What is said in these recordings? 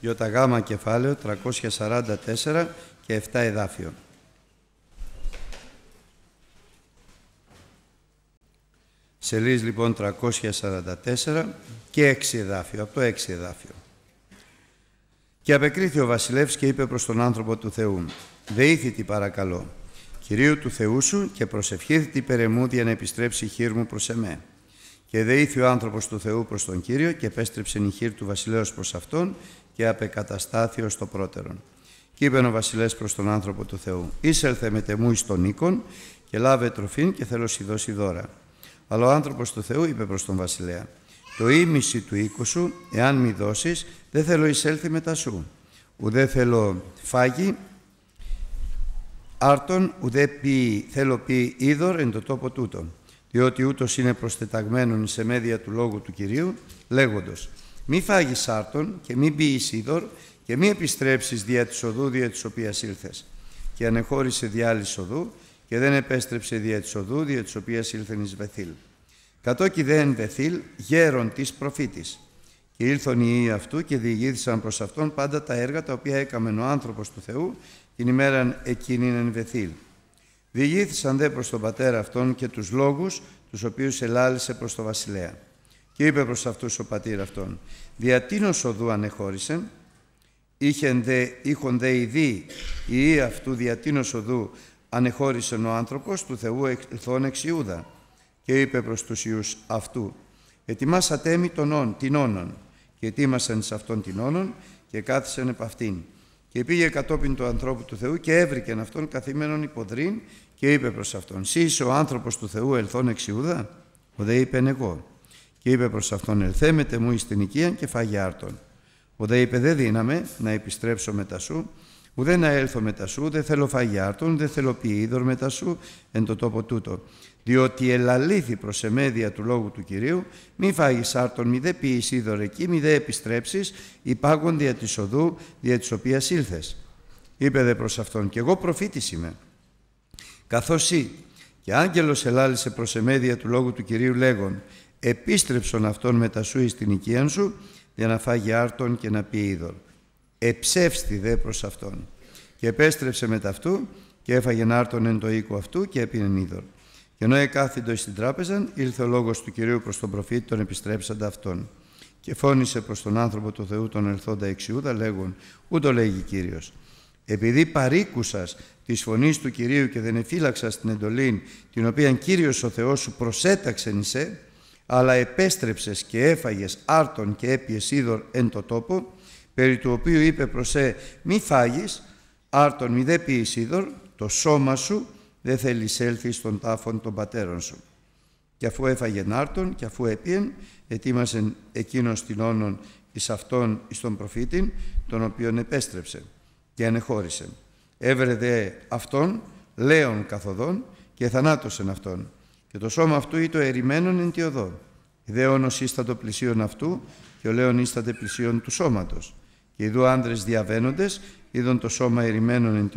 ΙΓ κεφάλαιο 344 και 7 εδάφιο. Σελίδες λοιπόν 344 και 6 εδάφιο, από το 6 εδάφιο. Και απεκρίθη ο βασιλεύς και είπε προς τον άνθρωπο του Θεού «Δεήθη παρακαλώ, Κυρίου του Θεού σου και προσευχήθητη περαιμούδια να επιστρέψει η χείρ μου προς εμέ». Και δεήθη ο άνθρωπος του Θεού προς τον Κύριο και επέστρεψε η χείρ του βασιλέως προς Αυτόν και απεκαταστάθη ως το πρώτερον. Και είπε ο βασιλές προς τον άνθρωπο του Θεού, «Ήσελθε με τεμού εις τον οίκον και λάβε τροφήν και θέλω σι δώσει δώρα». Αλλά ο άνθρωπος του Θεού είπε προς τον βασιλέα, «Το ίμιση του οίκου σου, εάν μη δώσεις, δεν θέλω εισέλθει μετά σου. Ουδέ θέλω φάγη, άρτον, ουδέ πει, θέλω πει είδωρ εν το τόπο τούτο. Διότι ούτως είναι προστεταγμένον σε μέδια του λόγου του Κυρίου, λέγοντος, μη φάγεις σάρτον και μη μπεις σίδωρ και μη επιστρέψεις δια της οδού δια της οποίας ήλθες. Και ανεχώρησε διά άλλης οδού και δεν επέστρεψε δια της οδού δια της οποίας ήλθεν εις Βεθήλ. Κατόκι εν Βεθήλ γέρον της προφήτης. Και ήλθον οι ιοί αυτού και διηγήθησαν προς αυτόν πάντα τα έργα τα οποία έκαμε ο άνθρωπος του Θεού την ημέραν εκείνην εν Βεθήλ. Διηγήθησαν δε προς τον πατέρα αυτόν και τους λόγους τους οποίους ελάλησε προς τον βασιλέα. Και είπε προς αυτούς ο πατήρ αυτόν Δια τίνος οδού ανεχώρησεν, είχον δε, είχον δε ειδή η ή αυτού δια τίνος οδού ανεχώρησεν ο άνθρωπος του Θεού ελθόν εξιούδα και είπε προς τους ιούς αυτού ετοιμάσα τέμι τον όν, την όνον» και ετοίμασαν σε αυτόν την όνον και κάθισαν επ' αυτήν. Και πήγε κατόπιν του ανθρώπου του Θεού και έβρικεν αυτόν καθήμενον υποδρύν και είπε προς αυτόν «Συ είσαι ο άνθρωπος του Θεού ελθόν εξιούδα» ο δε είπεν εγώ και είπε προς αυτόν ελθέμετε μου εις την οικία και φάγε άρτον. Ουδέ είπε δεν δύναμε να επιστρέψω μετά σου, ουδέ να έλθω μετά σου, δεν θέλω φάγε άρτον, δεν θέλω ποιήδωρ μετά σου εν το τόπο τούτο. Διότι ελαλήθη προς εμέδια του λόγου του Κυρίου, μη φάγεις άρτον, μη δε ποιείς είδωρ εκεί, μη δε επιστρέψεις, υπάγον δια της οδού, δια της οποίας ήλθες. Είπε δε προς αυτόν, «Και εγώ προφήτης είμαι, καθώς ή. Και άγγελος ελάλησε προς εμέδια του λόγου του Κυρίου λέγον, επίστρεψον αυτόν εις στην οικία σου, για να φάγει άρτον και να πει είδωλ. Εψεύστη δε προς αυτόν. Και επέστρεψε μετά αυτού και έφαγε άρτον εν το οίκο αυτού και έπινε είδωλ. Και ενώ εκάθυντο στην τράπεζα, ήλθε ο λόγος του κυρίου προς τον προφήτη, τον επιστρέψαντα αυτόν. Και φώνησε προς τον άνθρωπο του Θεού, τον ελθόντα εξιούδα, λέγον: Ούτω λέγει κύριος. Επειδή παρήκουσας της φωνής του κυρίου και δεν εφύλαξας την εντολή, την οποία κύριος ο Θεός σου προσέταξε αλλά επέστρεψες και έφαγες άρτον και έπιες είδωρ εν το τόπο, περί του οποίου είπε προσέ μη φάγεις, άρτον μη δε πιείς είδωρ, το σώμα σου δε θέλεις έλθει στον τάφον των πατέρων σου. Και αφού έφαγεν άρτον και αφού έπιεν, ετοίμασεν εκείνος την όνον εις αυτόν εις τον προφήτην, τον οποίον επέστρεψε και ανεχώρησε. Έβρε δε αυτόν, λέον καθοδόν, και θανάτωσεν αυτόν και το σώμα αυτού ή το ερημένον εν τη οδό. ω ίστατο πλησίον αυτού και ο λέον ίστατε πλησίον του σώματος. Και ειδού άνδρες διαβαίνοντες, είδον το σώμα ερημένον εν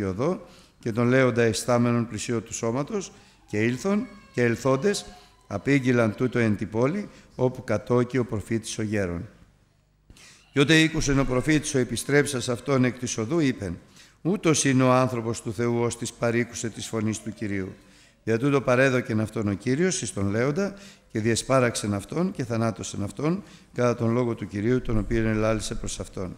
και τον λέοντα εστάμενον πλησίον του σώματος, και ήλθον και ελθόντες απήγγειλαν τούτο εν την πόλη όπου κατόκει ο προφήτης ο γέρον. Και ούτε ήκουσεν ο προφήτης ο επιστρέψας αυτόν εκ της οδού είπεν ούτως είναι ο άνθρωπος του Θεού ως της παρήκουσε της φωνής του Κυρίου». Δια τούτο παρέδοκεν αυτόν ο Κύριος εις τον Λέοντα και διεσπάραξεν αυτόν και θανάτωσεν αυτόν κατά τον λόγο του Κυρίου τον οποίο ελάλησε προς αυτόν.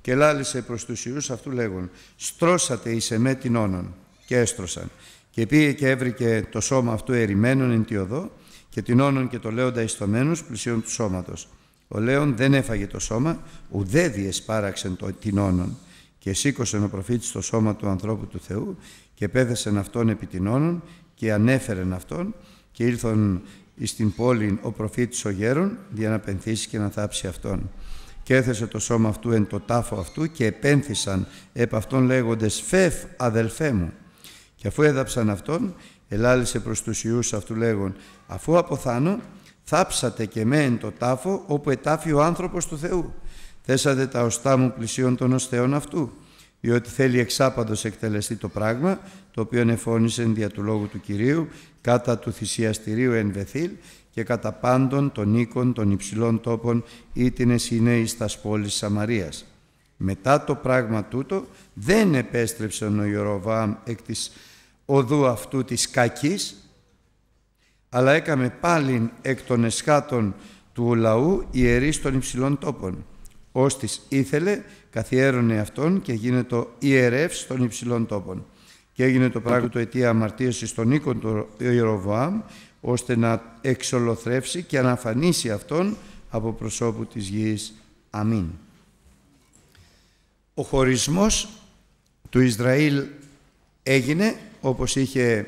Και λάλησε προς τους ιούς αυτού λέγον «Στρώσατε εις εμέ την όνον» και έστρωσαν. Και πήγε και έβρικε το σώμα αυτού ερημένον εν τη οδό και την όνον και το Λέοντα ιστομένους πλησίων του σώματος. Ο Λέον δεν έφαγε το σώμα, ουδέ διεσπάραξεν το, την όνον. Και σήκωσε ο προφήτης το σώμα του ανθρώπου του Θεού και πέθεσε αυτόν επί την όνον και ανέφερεν αυτόν και ήλθον εις την πόλη ο προφήτης ο γέρον για να πενθήσει και να θάψει αυτόν. Και έθεσε το σώμα αυτού εν το τάφο αυτού και επένθησαν επ' αυτόν λέγοντες «Φεύ αδελφέ μου». Και αφού έδαψαν αυτόν, ελάλησε προς τους ιούς αυτού λέγον «Αφού αποθάνω, θάψατε και με εν το τάφο όπου ετάφει ο άνθρωπος του Θεού. Θέσατε τα οστά μου πλησίον των οστεών αυτού διότι θέλει εξάπαντος εκτελεστεί το πράγμα, το οποίο εφώνησε δια του λόγου του Κυρίου, κατά του θυσιαστηρίου εν Βεθήλ και κατά πάντων των οίκων των υψηλών τόπων ή την εσυνέη στα πόλης Σαμαρίας. Μετά το πράγμα τούτο δεν επέστρεψε ο Ιωροβάμ εκ της οδού αυτού της κακής, αλλά έκαμε πάλιν εκ των εσχάτων του λαού ιερείς των υψηλών τόπων, ως ήθελε καθιέρωνε αυτόν και γίνεται ιερεύς των υψηλών τόπων. Και έγινε το πράγμα του αιτία αμαρτίαση των οίκων του Ιεροβάμ, ώστε να εξολοθρεύσει και να αφανίσει αυτόν από προσώπου της γης. Αμήν. Ο χωρισμός του Ισραήλ έγινε όπως είχε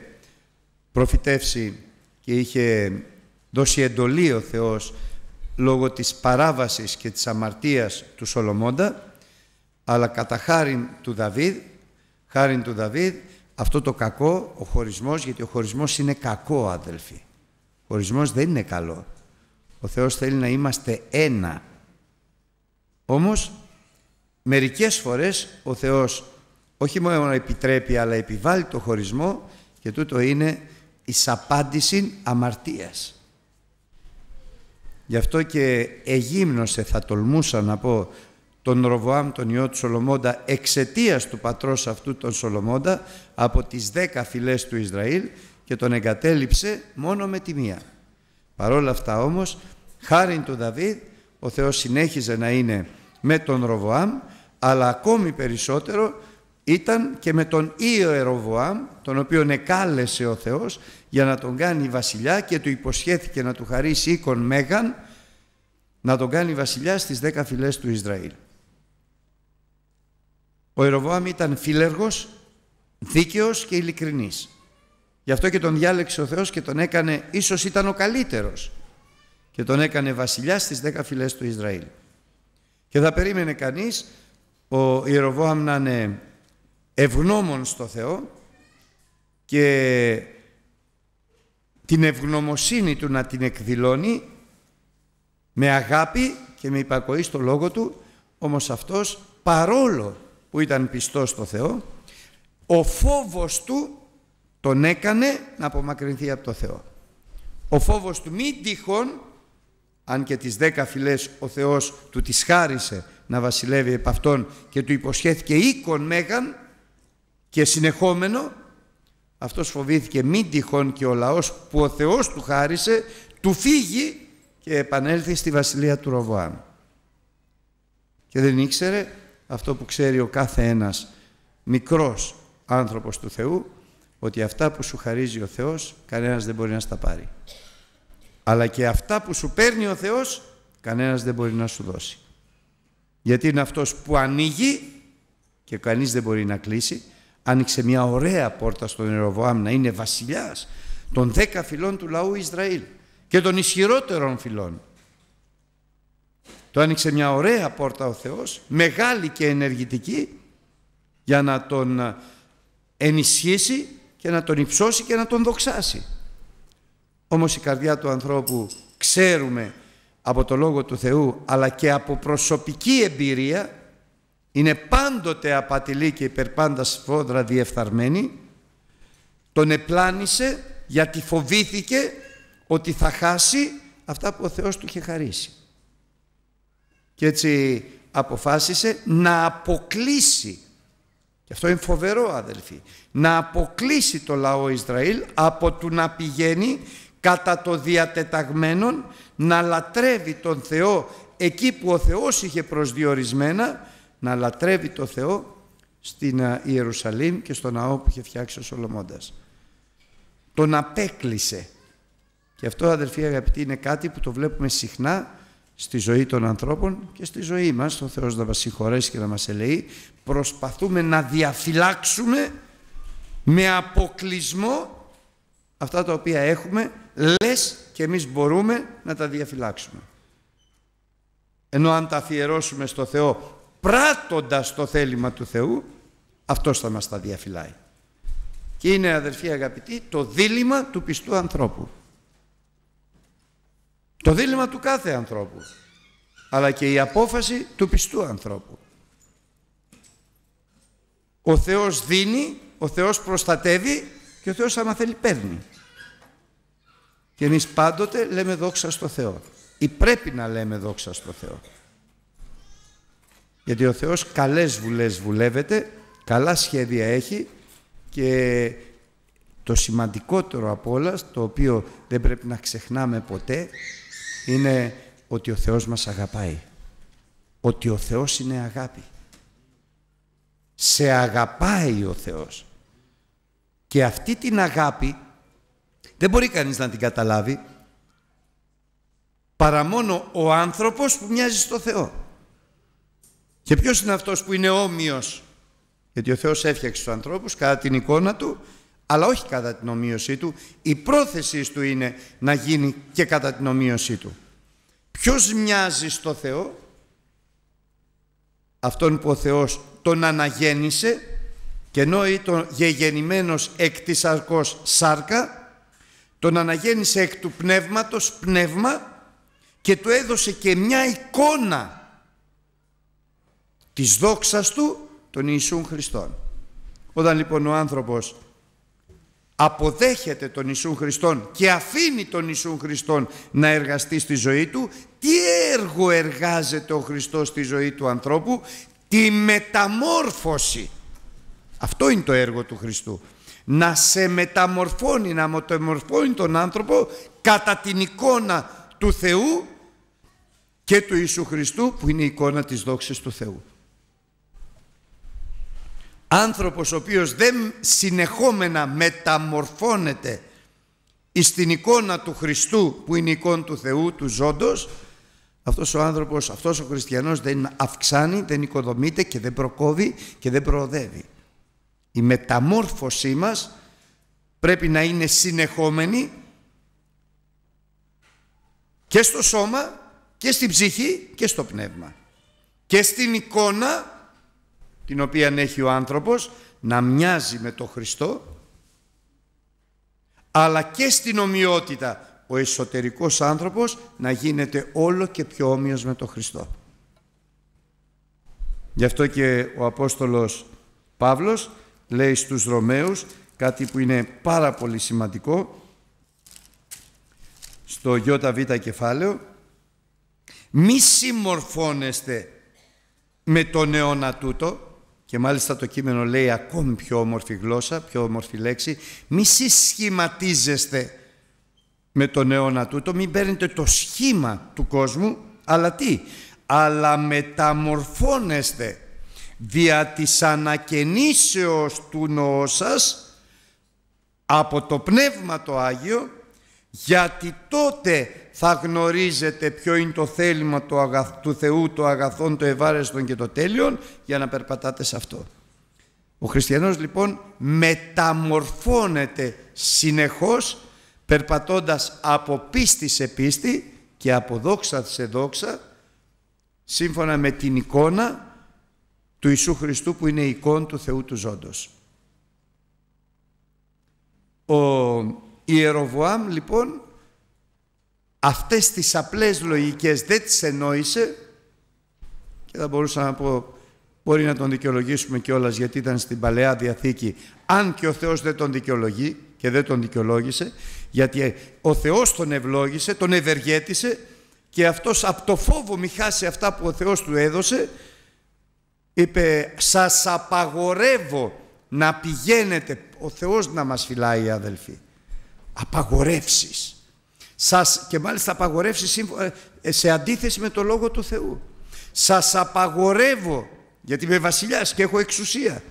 προφητεύσει και είχε δώσει εντολή ο Θεός λόγω της παράβασης και της αμαρτίας του Σολομώντα αλλά κατά χάρη του Δαβίδ, χάρη του Δαβίδ, αυτό το κακό, ο χωρισμός, γιατί ο χωρισμός είναι κακό αδελφοί. Ο χωρισμός δεν είναι καλό. Ο Θεός θέλει να είμαστε ένα. Όμως, μερικές φορές ο Θεός όχι μόνο επιτρέπει αλλά επιβάλλει το χωρισμό και τούτο είναι η απάντηση αμαρτίας. Γι' αυτό και εγύμνωσε θα τολμούσα να πω τον Ροβοάμ τον ιό του Σολομώντα εξαιτίας του πατρός αυτού τον Σολομώντα από τις δέκα φυλές του Ισραήλ και τον εγκατέλειψε μόνο με τη μία. Παρόλα αυτά όμως χάριν του Δαβίδ ο Θεός συνέχιζε να είναι με τον Ροβοάμ αλλά ακόμη περισσότερο ήταν και με τον ίδιο Ροβοάμ τον οποίον εκάλεσε ο Θεός για να τον κάνει βασιλιά και του υποσχέθηκε να του χαρίσει οίκον Μέγαν να τον κάνει βασιλιά στις δέκα φυλές του Ισραήλ. Ο Ιεροβάμ ήταν φιλέργος, δίκαιος και ειλικρινής. Γι' αυτό και τον διάλεξε ο Θεός και τον έκανε, ίσως ήταν ο καλύτερος, και τον έκανε βασιλιά στις δέκα φυλές του Ισραήλ. Και θα περίμενε κανείς ο Ιεροβάμ να είναι ευγνώμων στο Θεό και την ευγνωμοσύνη του να την εκδηλώνει με αγάπη και με υπακοή στο λόγο του, όμως αυτός παρόλο που ήταν πιστός στο Θεό ο φόβος του τον έκανε να απομακρυνθεί από το Θεό ο φόβος του μην τυχόν αν και τις δέκα φυλές ο Θεός του τις χάρισε να βασιλεύει επ' αυτόν και του υποσχέθηκε οίκον μέγαν και συνεχόμενο αυτός φοβήθηκε μην τυχόν και ο λαός που ο Θεός του χάρισε του φύγει και επανέλθει στη βασιλεία του Ροβοάμ και δεν ήξερε αυτό που ξέρει ο κάθε ένας μικρός άνθρωπος του Θεού, ότι αυτά που σου χαρίζει ο Θεός, κανένας δεν μπορεί να στα πάρει. Αλλά και αυτά που σου παίρνει ο Θεός, κανένας δεν μπορεί να σου δώσει. Γιατί είναι αυτός που ανοίγει και κανείς δεν μπορεί να κλείσει. Άνοιξε μια ωραία πόρτα στον Ιεροβοάμ να είναι βασιλιάς των δέκα φυλών του λαού Ισραήλ και των ισχυρότερων φυλών. Το άνοιξε μια ωραία πόρτα ο Θεός, μεγάλη και ενεργητική, για να τον ε, ενισχύσει και να τον υψώσει και να τον δοξάσει. Όμως η καρδιά του ανθρώπου ξέρουμε από το Λόγο του Θεού αλλά και από προσωπική εμπειρία είναι πάντοτε απατηλή και υπερπάντα σφόδρα διεφθαρμένη τον επλάνησε γιατί φοβήθηκε ότι θα χάσει αυτά που ο Θεός του είχε χαρίσει. Και έτσι αποφάσισε να αποκλείσει, και αυτό είναι φοβερό αδελφοί, να αποκλείσει το λαό Ισραήλ από του να πηγαίνει κατά το διατεταγμένον να λατρεύει τον Θεό εκεί που ο Θεός είχε προσδιορισμένα να λατρεύει τον Θεό στην ε, Ιερουσαλήμ και στον ναό που είχε φτιάξει ο Σολομώντας. Τον απέκλεισε. Και αυτό αδελφοί αγαπητοί είναι κάτι που το βλέπουμε συχνά στη ζωή των ανθρώπων και στη ζωή μας, ο Θεός να μας συγχωρέσει και να μας ελεεί, προσπαθούμε να διαφυλάξουμε με αποκλεισμό αυτά τα οποία έχουμε, λες και εμείς μπορούμε να τα διαφυλάξουμε. Ενώ αν τα αφιερώσουμε στο Θεό πράττοντας το θέλημα του Θεού, αυτός θα μας τα διαφυλάει. Και είναι αδερφοί αγαπητοί το δίλημα του πιστού ανθρώπου. Το δίλημα του κάθε ανθρώπου, αλλά και η απόφαση του πιστού ανθρώπου. Ο Θεός δίνει, ο Θεός προστατεύει και ο Θεός άμα θέλει παίρνει. Και εμείς πάντοτε λέμε δόξα στο Θεό. Ή πρέπει να λέμε δόξα στο Θεό. Γιατί ο Θεός καλές βουλές βουλεύεται, καλά σχέδια έχει και το σημαντικότερο από όλα, το οποίο δεν πρέπει να ξεχνάμε ποτέ, είναι ότι ο Θεός μας αγαπάει. Ότι ο Θεός είναι αγάπη. Σε αγαπάει ο Θεός. Και αυτή την αγάπη δεν μπορεί κανείς να την καταλάβει παρά μόνο ο άνθρωπος που μοιάζει στο Θεό. Και ποιος είναι αυτός που είναι όμοιος. Γιατί ο Θεός έφτιαξε τους ανθρώπους κατά την εικόνα του αλλά όχι κατά την ομοίωσή του. Η πρόθεσή του είναι να γίνει και κατά την ομοίωσή του. Ποιος μοιάζει στο Θεό, αυτόν που ο Θεός τον αναγέννησε και ενώ ήταν γεγεννημένος εκ της αρκός σάρκα, τον αναγέννησε εκ του πνεύματος πνεύμα και του έδωσε και μια εικόνα της δόξας του τον Ιησούν Χριστόν. Όταν λοιπόν ο άνθρωπος αποδέχεται τον Ιησού Χριστόν και αφήνει τον Ιησού Χριστόν να εργαστεί στη ζωή του, τι έργο εργάζεται ο Χριστός στη ζωή του ανθρώπου, τη μεταμόρφωση. Αυτό είναι το έργο του Χριστού. Να σε μεταμορφώνει, να μεταμορφώνει τον άνθρωπο κατά την εικόνα του Θεού και του Ιησού Χριστού που είναι η εικόνα της δόξης του Θεού άνθρωπος ο οποίος δεν συνεχόμενα μεταμορφώνεται εις την εικόνα του Χριστού που είναι η εικόνα του Θεού, του ζώντος, αυτός ο άνθρωπος, αυτός ο χριστιανός δεν αυξάνει, δεν οικοδομείται και δεν προκόβει και δεν προοδεύει. Η μεταμόρφωσή μας πρέπει να είναι συνεχόμενη και στο σώμα και στην ψυχή και στο πνεύμα. Και στην εικόνα την οποία έχει ο άνθρωπος να μοιάζει με τον Χριστό αλλά και στην ομοιότητα ο εσωτερικός άνθρωπος να γίνεται όλο και πιο όμοιος με τον Χριστό. Γι' αυτό και ο Απόστολος Παύλος λέει στους Ρωμαίους κάτι που είναι πάρα πολύ σημαντικό στο ΙΒ κεφάλαιο μη συμμορφώνεστε με τον αιώνα τούτο και μάλιστα το κείμενο λέει ακόμη πιο όμορφη γλώσσα, πιο όμορφη λέξη, μη συσχηματίζεστε με τον αιώνα τούτο, μην παίρνετε το σχήμα του κόσμου, αλλά τι, αλλά μεταμορφώνεστε δια της ανακαινήσεως του νόου σας από το Πνεύμα το Άγιο, γιατί τότε θα γνωρίζετε ποιο είναι το θέλημα του, αγαθ, του Θεού, το αγαθόν, το ευάρεστον και το τέλειον για να περπατάτε σε αυτό. Ο χριστιανός λοιπόν μεταμορφώνεται συνεχώς περπατώντας από πίστη σε πίστη και από δόξα σε δόξα σύμφωνα με την εικόνα του Ιησού Χριστού που είναι η εικόνα του Θεού του Ζώντος. Ο Ιεροβουάμ λοιπόν αυτές τις απλές λογικές δεν τις ενόησε και θα μπορούσα να πω μπορεί να τον δικαιολογήσουμε κιόλας γιατί ήταν στην Παλαιά Διαθήκη αν και ο Θεός δεν τον δικαιολογεί και δεν τον δικαιολόγησε γιατί ο Θεός τον ευλόγησε, τον ευεργέτησε και αυτός από το φόβο μη χάσει αυτά που ο Θεός του έδωσε είπε σας απαγορεύω να πηγαίνετε ο Θεός να μας φυλάει αδελφοί απαγορεύσεις σας, και μάλιστα απαγορεύσει ε, ε, σε αντίθεση με το Λόγο του Θεού. Σας απαγορεύω, γιατί είμαι βασιλιάς και έχω εξουσία,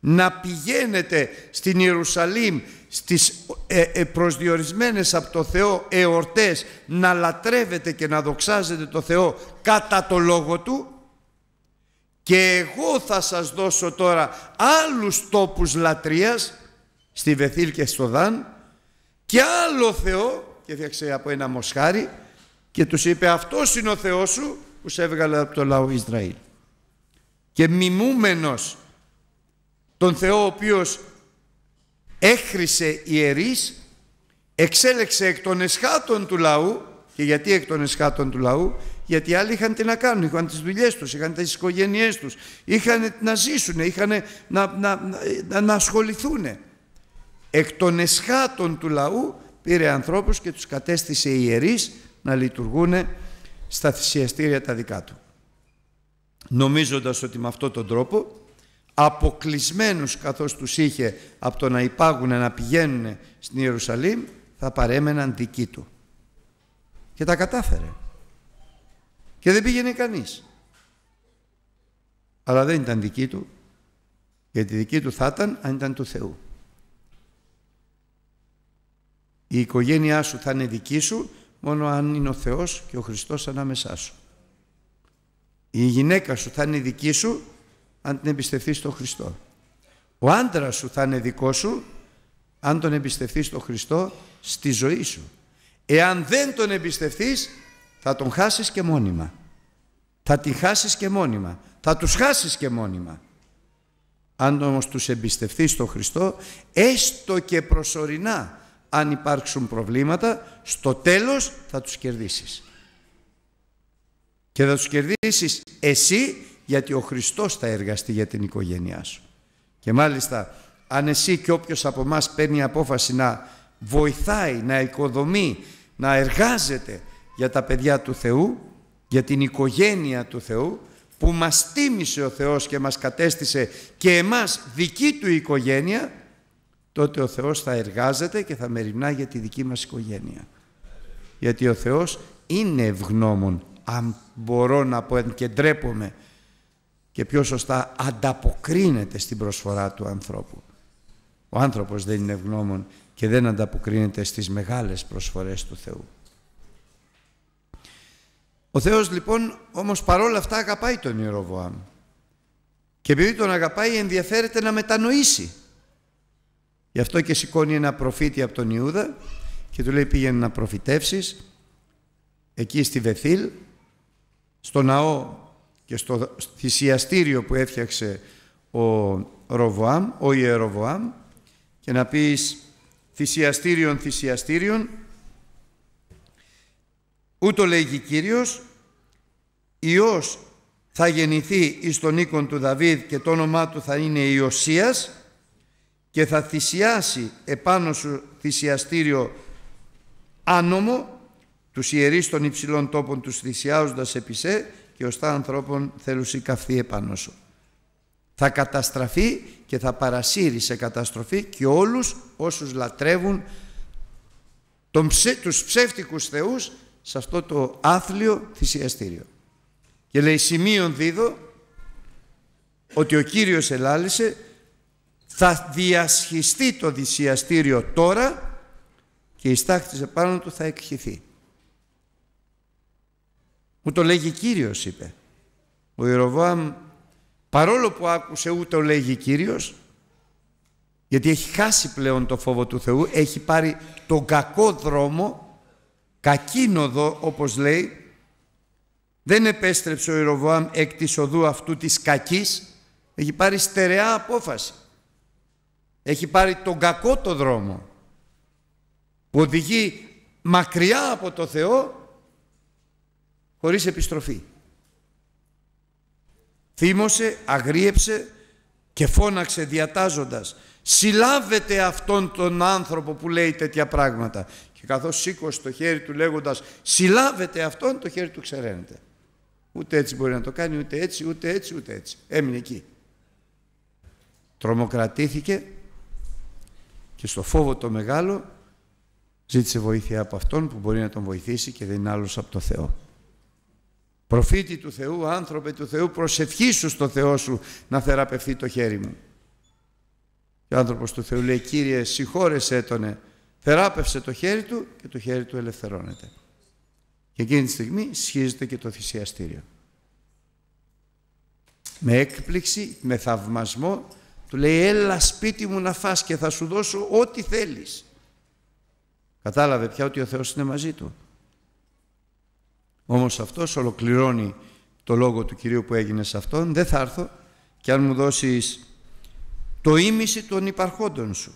να πηγαίνετε στην Ιερουσαλήμ στις ε, ε, προσδιορισμένες από το Θεό εορτές να λατρεύετε και να δοξάζετε το Θεό κατά το Λόγο Του και εγώ θα σας δώσω τώρα άλλους τόπους λατρείας στη Βεθήλ και στο Δάν και άλλο Θεό και έφτιαξε από ένα μοσχάρι και τους είπε αυτός είναι ο Θεός σου που σε έβγαλε από το λαό Ισραήλ. Και μιμούμενος τον Θεό ο οποίος έχρισε ιερείς εξέλεξε εκ των εσχάτων του λαού και γιατί εκ των εσχάτων του λαού γιατί άλλοι είχαν τι να κάνουν, είχαν τις δουλειές τους, είχαν τις οικογένειές τους, είχαν να ζήσουν, είχαν να, να, να, να ασχοληθούν. Εκ των εσχάτων του λαού πήρε ανθρώπους και τους κατέστησε ιερείς να λειτουργούν στα θυσιαστήρια τα δικά του. Νομίζοντας ότι με αυτόν τον τρόπο αποκλεισμένους καθώς τους είχε από το να υπάγουν να πηγαίνουν στην Ιερουσαλήμ θα παρέμεναν δικοί του. Και τα κατάφερε. Και δεν πήγαινε κανείς. Αλλά δεν ήταν δική του, γιατί δική του θα ήταν αν ήταν του Θεού. Η οικογένειά σου θα είναι δική σου μόνο αν είναι ο Θεός και ο Χριστός ανάμεσά σου. Η γυναίκα σου θα είναι δική σου αν την εμπιστευτείς στον Χριστό. Ο άντρας σου θα είναι δικό σου αν τον εμπιστευτείς στον Χριστό στη ζωή σου. Εάν δεν τον εμπιστευτείς θα τον χάσεις και μόνιμα. Θα τη χάσεις και μόνιμα. Θα τους χάσεις και μόνιμα. Αν όμως τους εμπιστευτείς στον Χριστό έστω και προσωρινά αν υπάρξουν προβλήματα, στο τέλος θα τους κερδίσεις. Και θα τους κερδίσεις εσύ γιατί ο Χριστός θα εργαστεί για την οικογένειά σου. Και μάλιστα αν εσύ και όποιος από εμάς παίρνει απόφαση να βοηθάει, να οικοδομεί, να εργάζεται για τα παιδιά του Θεού, για την οικογένεια του Θεού, που μας τίμησε ο Θεός και μας κατέστησε και εμάς δική του οικογένεια, τότε ο Θεός θα εργάζεται και θα μεριμνά για τη δική μας οικογένεια. Γιατί ο Θεός είναι ευγνώμων, αν μπορώ να πω και και πιο σωστά ανταποκρίνεται στην προσφορά του ανθρώπου. Ο άνθρωπος δεν είναι ευγνώμων και δεν ανταποκρίνεται στις μεγάλες προσφορές του Θεού. Ο Θεός λοιπόν όμως παρόλα αυτά αγαπάει τον Ιεροβοάμ και επειδή τον αγαπάει ενδιαφέρεται να μετανοήσει Γι' αυτό και σηκώνει ένα προφήτη από τον Ιούδα και του λέει πήγαινε να προφητεύσεις εκεί στη Βεθήλ, στο ναό και στο θυσιαστήριο που έφτιαξε ο Ροβοάμ, ο Ιεροβοάμ και να πεις θυσιαστήριον θυσιαστήριον ούτω λέγει Κύριος Υιός θα γεννηθεί εις τον οίκον του Δαβίδ και το όνομά του θα είναι Ιωσίας και θα θυσιάσει επάνω σου θυσιαστήριο άνομο τους ιερείς των υψηλών τόπων τους θυσιάζοντας σε, και ωστά ανθρώπων θέλουσι καυθεί επάνω σου. Θα καταστραφεί και θα παρασύρει σε καταστροφή και όλους όσους λατρεύουν τον ψε, τους ψεύτικους θεούς σε αυτό το άθλιο θυσιαστήριο. Και λέει σημείον δίδω ότι ο Κύριος ελάλησε θα διασχιστεί το δυσιαστήριο τώρα και η στάχτη σε επάνω του θα εκχυθεί. Μου το λέγει Κύριος είπε. Ο Ιεροβάμ παρόλο που άκουσε ούτε ο λέγει Κύριος γιατί έχει χάσει πλέον το φόβο του Θεού, έχει πάρει τον κακό δρόμο, κακίνοδο όπως λέει, δεν επέστρεψε ο Ιεροβάμ εκ της οδού αυτού της κακής, έχει πάρει στερεά απόφαση. Έχει πάρει τον κακό το δρόμο που οδηγεί μακριά από το Θεό χωρίς επιστροφή. Θύμωσε, αγρίεψε και φώναξε διατάζοντας «Συλλάβετε αυτόν τον άνθρωπο που λέει τέτοια πράγματα». Και καθώς σήκωσε το χέρι του λέγοντας «Συλλάβετε αυτόν» το χέρι του ξεραίνεται. Ούτε έτσι μπορεί να το κάνει, ούτε έτσι, ούτε έτσι, ούτε έτσι. Έμεινε εκεί. Τρομοκρατήθηκε και στο φόβο το μεγάλο ζήτησε βοήθεια από Αυτόν που μπορεί να τον βοηθήσει και δεν είναι άλλος από το Θεό. Προφήτη του Θεού, άνθρωπε του Θεού, προσευχήσου στο Θεό σου να θεραπευθεί το χέρι μου. Και ο άνθρωπος του Θεού λέει, Κύριε συγχώρεσέ Τονε θεράπευσε το χέρι του και το χέρι του ελευθερώνεται. Και εκείνη τη στιγμή σχίζεται και το θυσιαστήριο. Με έκπληξη, με θαυμασμό του λέει έλα σπίτι μου να φας και θα σου δώσω ό,τι θέλεις. Κατάλαβε πια ότι ο Θεός είναι μαζί του. Όμως αυτός ολοκληρώνει το λόγο του Κυρίου που έγινε σε αυτόν. Δεν θα έρθω και αν μου δώσεις το ίμιση των υπαρχόντων σου.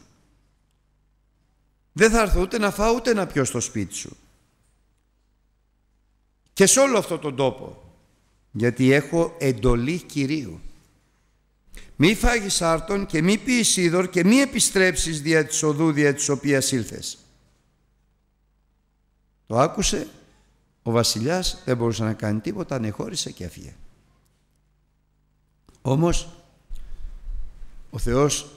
Δεν θα έρθω ούτε να φάω ούτε να πιω στο σπίτι σου. Και σε όλο αυτό τον τόπο. Γιατί έχω εντολή Κυρίου. Μη φάγεις άρτον και μη πεις σίδωρ και μη επιστρέψεις δια της οδού δια της οποίας ήλθες. Το άκουσε, ο Βασιλιάς δεν μπορούσε να κάνει τίποτα, ανεχώρησε και αφιέ. Όμως ο Θεός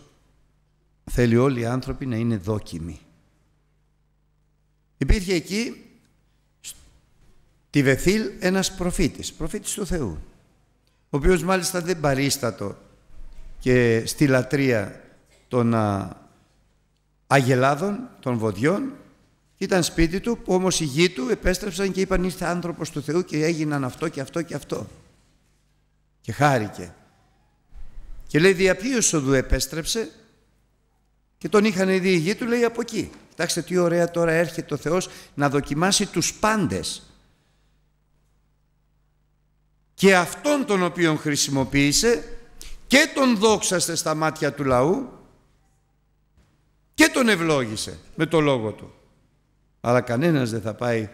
θέλει όλοι οι άνθρωποι να είναι δόκιμοι. Υπήρχε εκεί τη Βεθήλ ένας προφήτης, προφήτης του Θεού, ο οποίος μάλιστα δεν παρίστατο και στη λατρεία των αγελάδων, των βοδιών. Ήταν σπίτι του, που όμως οι γη του επέστρεψαν και είπαν ήρθε άνθρωπος του Θεού και έγιναν αυτό και αυτό και αυτό. Και χάρηκε. Και λέει δια ποιος οδού επέστρεψε και τον είχαν δει η γη του λέει από εκεί. Κοιτάξτε τι ωραία τώρα έρχεται ο Θεός να δοκιμάσει τους πάντες. Και αυτόν τον οποίον χρησιμοποίησε και τον δόξασε στα μάτια του λαού και τον ευλόγησε με το λόγο του. Αλλά κανένας δεν θα πάει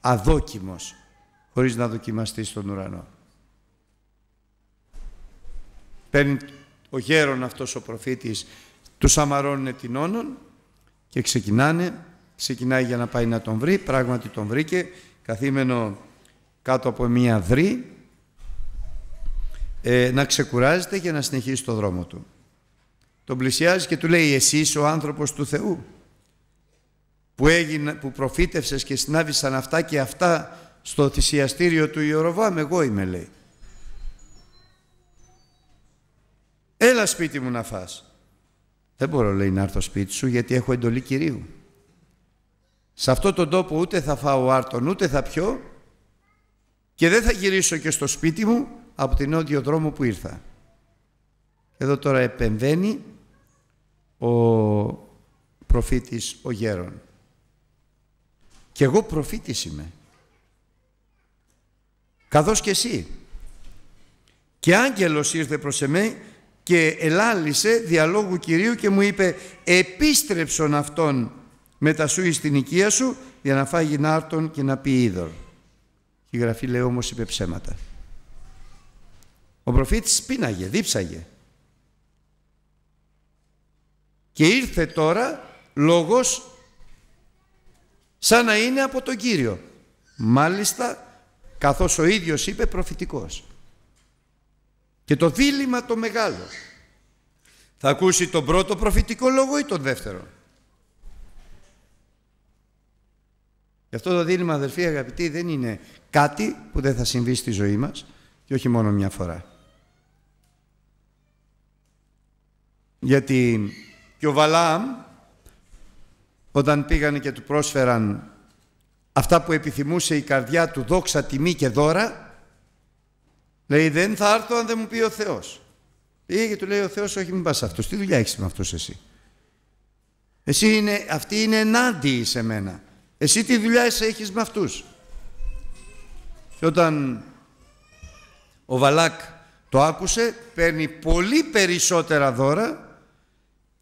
αδόκιμος χωρίς να δοκιμαστεί στον ουρανό. Παίρνει ο γέρον αυτός ο προφήτης τους την όνων. και ξεκινάνε, ξεκινάει για να πάει να τον βρει, πράγματι τον βρήκε, καθήμενο κάτω από μία δρύ ε, να ξεκουράζεται και να συνεχίσει το δρόμο του. Τον πλησιάζει και του λέει «Εσύ είσαι ο άνθρωπος του Θεού που, έγινε, που προφήτευσες και συνάβησαν αυτά και αυτά στο θυσιαστήριο του Ιωροβάμ εγώ είμαι» λέει. «Έλα σπίτι μου να φας». «Δεν μπορώ» λέει «να έρθω σπίτι σου γιατί έχω εντολή Κυρίου». Σε αυτόν τον τόπο ούτε θα φάω άρτον ούτε θα πιω και δεν θα γυρίσω και στο σπίτι μου από την νότιο δρόμο που ήρθα. Εδώ τώρα επεμβαίνει ο προφήτης ο Γέρον. Και εγώ προφήτης είμαι. Καθώς και εσύ. Και άγγελος ήρθε προς εμέ και ελάλησε διαλόγου Κυρίου και μου είπε «Επίστρεψον αυτόν τα σου εις την οικία σου για να φάγει νάρτον και να πει είδωρ». Η Γραφή λέει όμως είπε ψέματα. Ο προφήτης πίναγε, δίψαγε. Και ήρθε τώρα λόγος σαν να είναι από τον Κύριο. Μάλιστα, καθώς ο ίδιος είπε προφητικός. Και το δίλημα το μεγάλο. Θα ακούσει τον πρώτο προφητικό λόγο ή τον δεύτερο. Γι' αυτό το δίλημα αδελφοί αγαπητοί δεν είναι κάτι που δεν θα συμβεί στη ζωή μας και όχι μόνο μια φορά. Γιατί και ο Βαλάμ όταν πήγανε και του πρόσφεραν αυτά που επιθυμούσε η καρδιά του δόξα, τιμή και δώρα λέει δεν θα έρθω αν δεν μου πει ο Θεός πήγε και του λέει ο Θεός όχι μην πας αυτός τι δουλειά έχεις με αυτός εσύ εσύ είναι, αυτή είναι ενάντια σε μένα εσύ τι δουλειά εσύ έχεις με αυτούς και όταν ο Βαλάκ το άκουσε παίρνει πολύ περισσότερα δώρα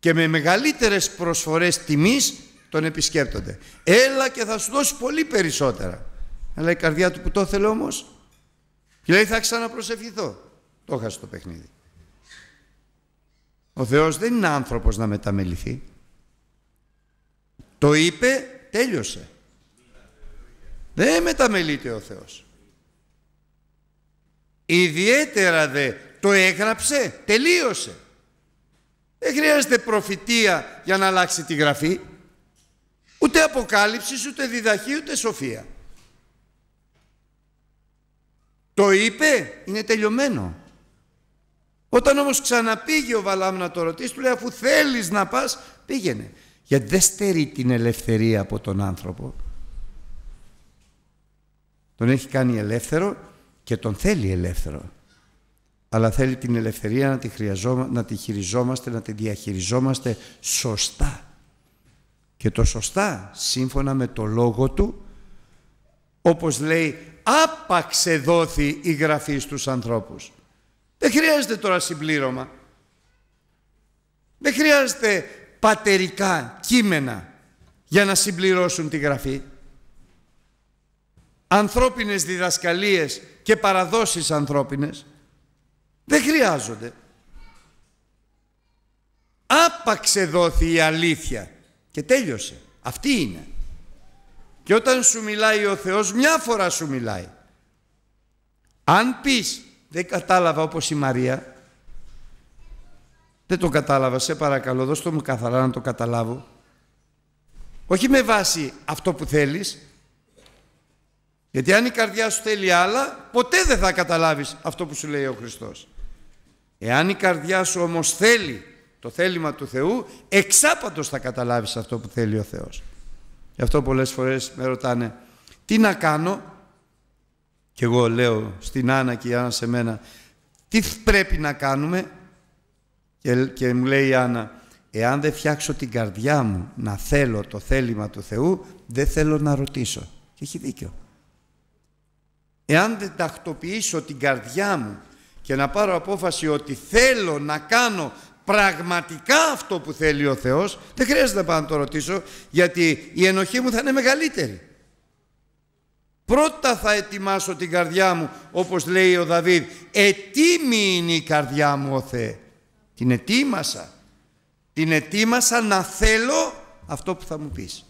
και με μεγαλύτερες προσφορές τιμής τον επισκέπτονται. Έλα και θα σου δώσει πολύ περισσότερα. Αλλά η καρδιά του που το θέλω, όμως και λέει θα ξαναπροσευχηθώ. Το έχασε το παιχνίδι. Ο Θεός δεν είναι άνθρωπος να μεταμεληθεί. Το είπε, τέλειωσε. Δεν μεταμελείται ο Θεός. Ιδιαίτερα δε το έγραψε, τελείωσε. Δεν χρειάζεται προφητεία για να αλλάξει τη γραφή. Ούτε αποκάλυψης, ούτε διδαχή, ούτε σοφία. Το είπε, είναι τελειωμένο. Όταν όμως ξαναπήγε ο Βαλάμ να το ρωτήσεις, του λέει αφού θέλεις να πας, πήγαινε. Γιατί δεν στερεί την ελευθερία από τον άνθρωπο. Τον έχει κάνει ελεύθερο και τον θέλει ελεύθερο αλλά θέλει την ελευθερία να τη, να τη χειριζόμαστε, να τη διαχειριζόμαστε σωστά. Και το σωστά, σύμφωνα με το λόγο του, όπως λέει, άπαξε δόθη η γραφή στους ανθρώπους. Δεν χρειάζεται τώρα συμπλήρωμα. Δεν χρειάζεται πατερικά κείμενα για να συμπληρώσουν τη γραφή. Ανθρώπινες διδασκαλίες και παραδόσεις ανθρώπινες δεν χρειάζονται. Άπαξε δόθη η αλήθεια και τέλειωσε. Αυτή είναι. Και όταν σου μιλάει ο Θεός μια φορά σου μιλάει. Αν πεις δεν κατάλαβα όπως η Μαρία δεν το κατάλαβα σε παρακαλώ δώσ' μου καθαρά να το καταλάβω όχι με βάση αυτό που θέλεις γιατί αν η καρδιά σου θέλει άλλα ποτέ δεν θα καταλάβεις αυτό που σου λέει ο Χριστός. Εάν η καρδιά σου όμως θέλει το θέλημα του Θεού, εξάπατος θα καταλάβεις αυτό που θέλει ο Θεός. Γι' αυτό πολλές φορές με ρωτάνε, τι να κάνω, και εγώ λέω στην Άννα και η Άννα σε μένα, τι πρέπει να κάνουμε, και, και μου λέει η Άννα, εάν δεν φτιάξω την καρδιά μου να θέλω το θέλημα του Θεού, δεν θέλω να ρωτήσω. Και έχει δίκιο. Εάν δεν τακτοποιήσω την καρδιά μου και να πάρω απόφαση ότι θέλω να κάνω πραγματικά αυτό που θέλει ο Θεός, δεν χρειάζεται να πάω να το ρωτήσω, γιατί η ενοχή μου θα είναι μεγαλύτερη. Πρώτα θα ετοιμάσω την καρδιά μου, όπως λέει ο Δαβίδ, ετοίμη είναι η καρδιά μου ο Θεέ. Την ετοίμασα. Την ετοίμασα να θέλω αυτό που θα μου πεις.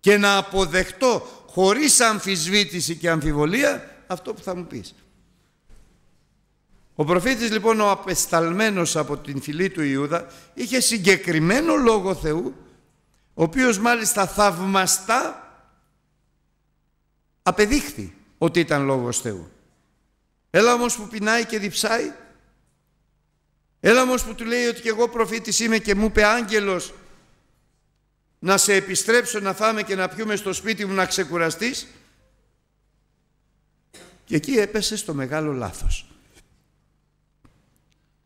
Και να αποδεχτώ χωρίς αμφισβήτηση και αμφιβολία αυτό που θα μου πεις. Ο προφήτης λοιπόν ο απεσταλμένος από την φυλή του Ιούδα είχε συγκεκριμένο λόγο Θεού ο οποίος μάλιστα θαυμαστά απεδείχθη ότι ήταν λόγος Θεού. Έλα όμως που πεινάει και διψάει. Έλα όμως που του λέει ότι και εγώ προφήτης είμαι και μου είπε άγγελος να σε επιστρέψω να φάμε και να πιούμε στο σπίτι μου να ξεκουραστείς. Και εκεί έπεσε στο μεγάλο λάθος.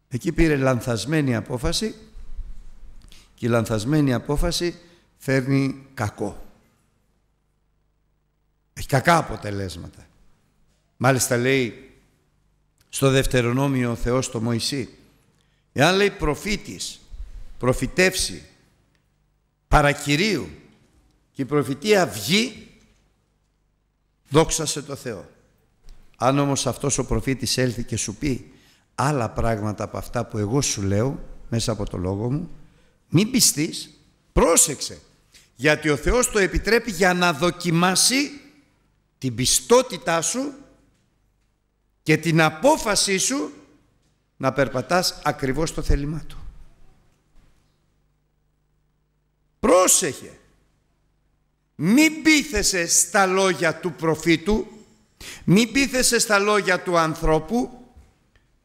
Εκεί πήρε λανθασμένη απόφαση και η λανθασμένη απόφαση φέρνει κακό. Έχει κακά αποτελέσματα. Μάλιστα λέει στο δευτερονόμιο ο Θεός το Μωυσή εάν λέει προφήτης, προφητεύσει, παρακυρίου και η προφητεία βγει δόξασε το Θεό. Αν όμως αυτός ο προφήτης έλθει και σου πει άλλα πράγματα από αυτά που εγώ σου λέω μέσα από το λόγο μου, μην πιστείς, πρόσεξε. Γιατί ο Θεός το επιτρέπει για να δοκιμάσει την πιστότητά σου και την απόφασή σου να περπατάς ακριβώς το θέλημά Του. Πρόσεχε. Μην πείθεσαι στα λόγια του προφήτου, μην πείθεσαι στα λόγια του ανθρώπου,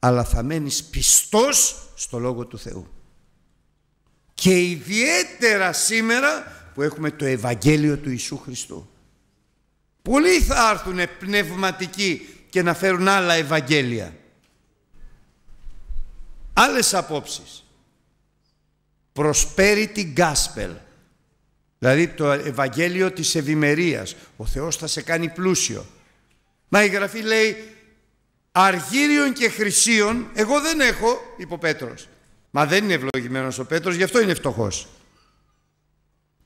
αλλά θα μένεις πιστός στο Λόγο του Θεού. Και ιδιαίτερα σήμερα που έχουμε το Ευαγγέλιο του Ιησού Χριστού. Πολλοί θα έρθουν πνευματικοί και να φέρουν άλλα Ευαγγέλια. Άλλες απόψεις. Prosperity Gospel. Δηλαδή το Ευαγγέλιο της Ευημερίας Ο Θεός θα σε κάνει πλούσιο. Μα η Γραφή λέει Αργύριων και χρυσίων εγώ δεν έχω, είπε ο Πέτρος. Μα δεν είναι ευλογημένος ο Πέτρος, γι' αυτό είναι φτωχός.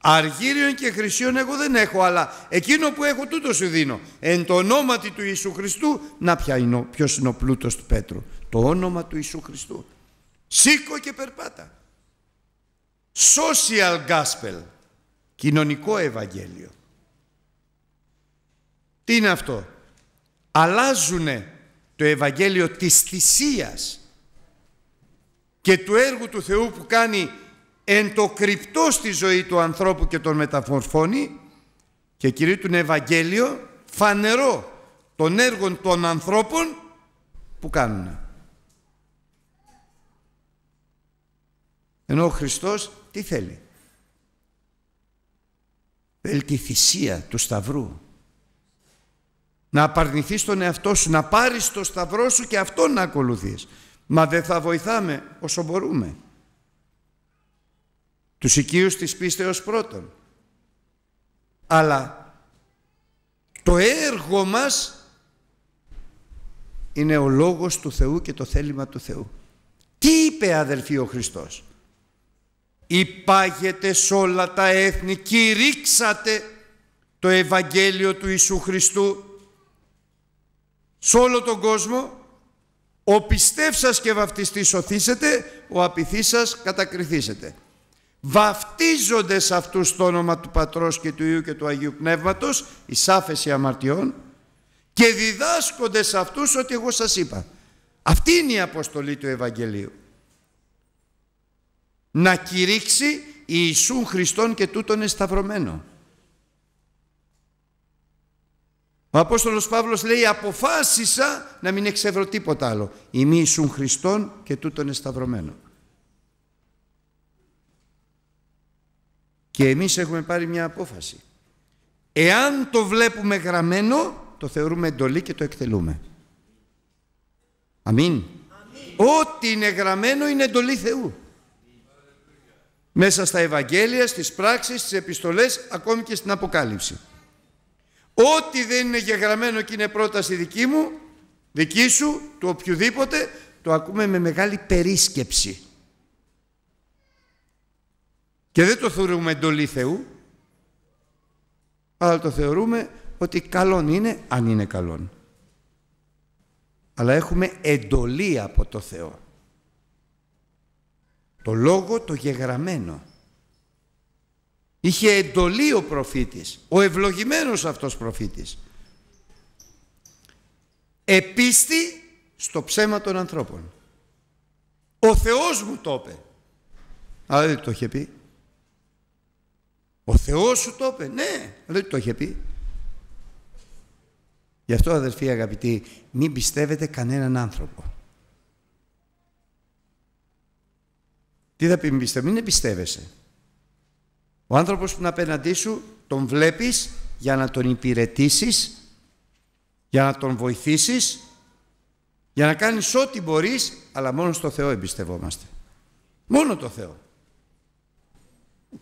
Αργύριων και χρυσίων εγώ δεν έχω, αλλά εκείνο που έχω τούτο σου δίνω. Εν το όνομα του Ιησού Χριστού, να πια είναι, ποιος είναι ο πλούτος του Πέτρου. Το όνομα του Ιησού Χριστού. Σήκω και περπάτα. Social gospel. Κοινωνικό Ευαγγέλιο. Τι είναι αυτό. Αλλάζουνε το Ευαγγέλιο της θυσίας και του έργου του Θεού που κάνει εν το κρυπτό στη ζωή του ανθρώπου και τον μεταφορφώνει και κηρύττουν Ευαγγέλιο φανερό των έργων των ανθρώπων που κάνουν. Ενώ ο Χριστός τι θέλει. Θέλει τη θυσία του Σταυρού να απαρνηθείς τον εαυτό σου, να πάρεις το σταυρό σου και αυτό να ακολουθείς. Μα δεν θα βοηθάμε όσο μπορούμε. Τους οικείους της πίστεως πρώτον. Αλλά το έργο μας είναι ο λόγος του Θεού και το θέλημα του Θεού. Τι είπε αδελφοί ο Χριστός. Υπάγεται σε όλα τα έθνη, κηρύξατε το Ευαγγέλιο του Ιησού Χριστού σε όλο τον κόσμο ο πιστεύσας και βαφτιστής σωθήσετε, ο απειθής σας κατακριθήσετε. Βαφτίζονται σε αυτούς το όνομα του Πατρός και του Υιού και του Αγίου Πνεύματος, η σάφεση αμαρτιών, και διδάσκονται σε αυτούς ότι εγώ σας είπα. Αυτή είναι η αποστολή του Ευαγγελίου. Να κηρύξει η Χριστόν και τούτον εσταυρωμένο. Ο Απόστολος Παύλος λέει αποφάσισα να μην εξεύρω τίποτα άλλο. Ημί Ιησούν Χριστόν και είναι σταυρωμένο Και εμείς έχουμε πάρει μια απόφαση. Εάν το βλέπουμε γραμμένο, το θεωρούμε εντολή και το εκτελούμε. Αμήν. Αμήν. Ό,τι είναι γραμμένο είναι εντολή Θεού. Μέσα στα Ευαγγέλια, στις πράξεις, στις επιστολές, ακόμη και στην Αποκάλυψη. Ό,τι δεν είναι γεγραμμένο και είναι πρόταση δική μου, δική σου, του οποιοδήποτε, το ακούμε με μεγάλη περίσκεψη. Και δεν το θεωρούμε εντολή Θεού, αλλά το θεωρούμε ότι καλόν είναι, αν είναι καλόν. Αλλά έχουμε εντολή από το Θεό. Το λόγο το γεγραμμένο. Είχε εντολή ο προφήτης, ο ευλογημένος αυτός προφήτης. Επίστη στο ψέμα των ανθρώπων. Ο Θεός μου το είπε. Αλλά δεν το είχε πει. Ο Θεός σου το είπε. Ναι, δεν το είχε πει. Γι' αυτό αδερφοί αγαπητοί, μην πιστεύετε κανέναν άνθρωπο. Τι θα πει μην πιστεύετε, μην ο άνθρωπος που είναι απέναντί σου τον βλέπεις για να τον υπηρετήσεις, για να τον βοηθήσεις, για να κάνεις ό,τι μπορείς, αλλά μόνο στο Θεό εμπιστευόμαστε. Μόνο το Θεό.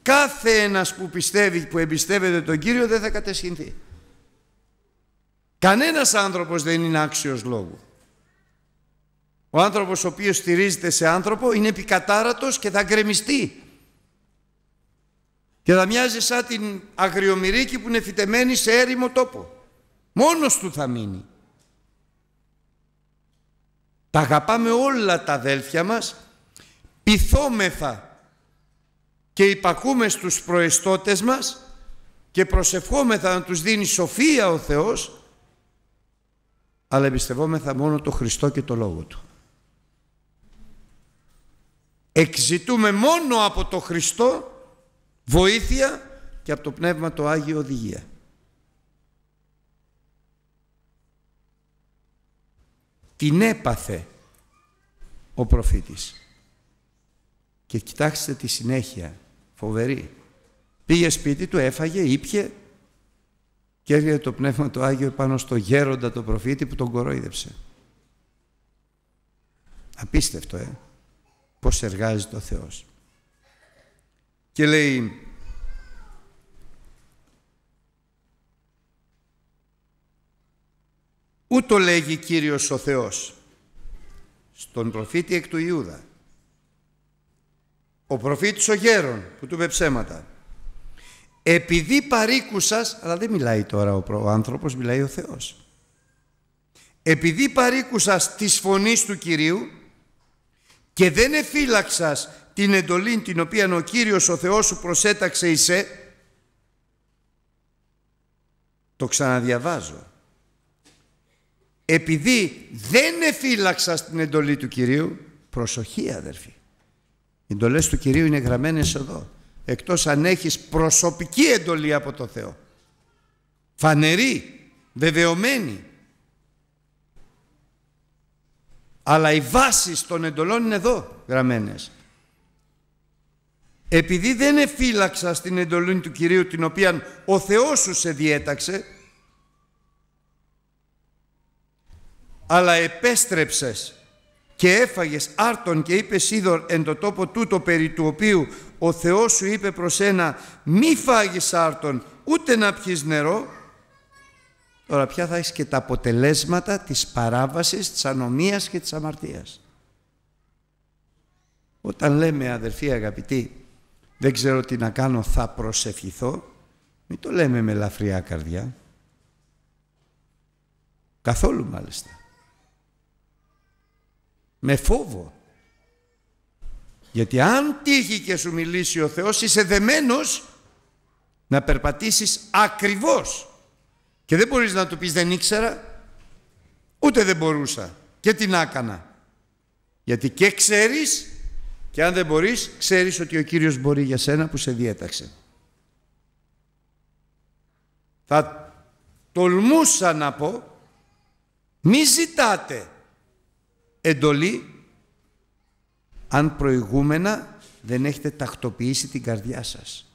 Κάθε ένας που πιστεύει, που εμπιστεύεται τον Κύριο δεν θα κατεσχυνθεί. Κανένας άνθρωπος δεν είναι άξιος λόγου. Ο άνθρωπος ο οποίος στηρίζεται σε άνθρωπο είναι επικατάρατος και θα γκρεμιστεί και θα μοιάζει σαν την αγριομυρίκη που είναι φυτεμένη σε έρημο τόπο. Μόνος του θα μείνει. Τα αγαπάμε όλα τα αδέλφια μας, πειθόμεθα και υπακούμε στους προεστώτες μας και προσευχόμεθα να τους δίνει σοφία ο Θεός, αλλά εμπιστευόμεθα μόνο το Χριστό και το Λόγο Του. Εξητούμε μόνο από το Χριστό βοήθεια και από το Πνεύμα το Άγιο οδηγία. Την έπαθε ο προφήτης. Και κοιτάξτε τη συνέχεια, φοβερή. Πήγε σπίτι του, έφαγε, ήπιε και έβγαινε το Πνεύμα το Άγιο πάνω στο γέροντα το προφήτη που τον κοροϊδεύσε. Απίστευτο, ε! Πώς εργάζεται ο Θεός και λέει ούτω λέγει Κύριος ο Θεός στον προφήτη εκ του Ιούδα ο προφήτης ο Γέρον που του είπε ψέματα επειδή παρήκουσας αλλά δεν μιλάει τώρα ο άνθρωπος μιλάει ο Θεός επειδή παρήκουσας της φωνής του Κυρίου και δεν εφύλαξας την εντολή την οποία ο Κύριος ο Θεός σου προσέταξε εισέ το ξαναδιαβάζω επειδή δεν εφύλαξας την εντολή του Κυρίου προσοχή αδερφή οι εντολές του Κυρίου είναι γραμμένες εδώ εκτός αν έχεις προσωπική εντολή από το Θεό φανερή, βεβαιωμένη αλλά οι βάσεις των εντολών είναι εδώ γραμμένες επειδή δεν εφύλαξα στην εντολή του Κυρίου την οποία ο Θεός σου σε διέταξε, αλλά επέστρεψες και έφαγες άρτον και είπες είδωρ εν το τόπο τούτο περί του οποίου ο Θεός σου είπε προς ένα μη φάγεις άρτον ούτε να πιεις νερό τώρα πια θα έχεις και τα αποτελέσματα της παράβασης, της ανομίας και της αμαρτίας όταν λέμε αδερφοί αγαπητοί δεν ξέρω τι να κάνω, θα προσευχηθώ. Μην το λέμε με ελαφριά καρδιά. Καθόλου μάλιστα. Με φόβο. Γιατί αν τύχει και σου μιλήσει ο Θεός, είσαι δεμένος να περπατήσεις ακριβώς. Και δεν μπορείς να του πεις δεν ήξερα, ούτε δεν μπορούσα. Και τι να έκανα. Γιατί και ξέρεις και αν δεν μπορείς, ξέρεις ότι ο Κύριος μπορεί για σένα που σε διέταξε. Θα τολμούσα να πω, μη ζητάτε εντολή αν προηγούμενα δεν έχετε τακτοποιήσει την καρδιά σας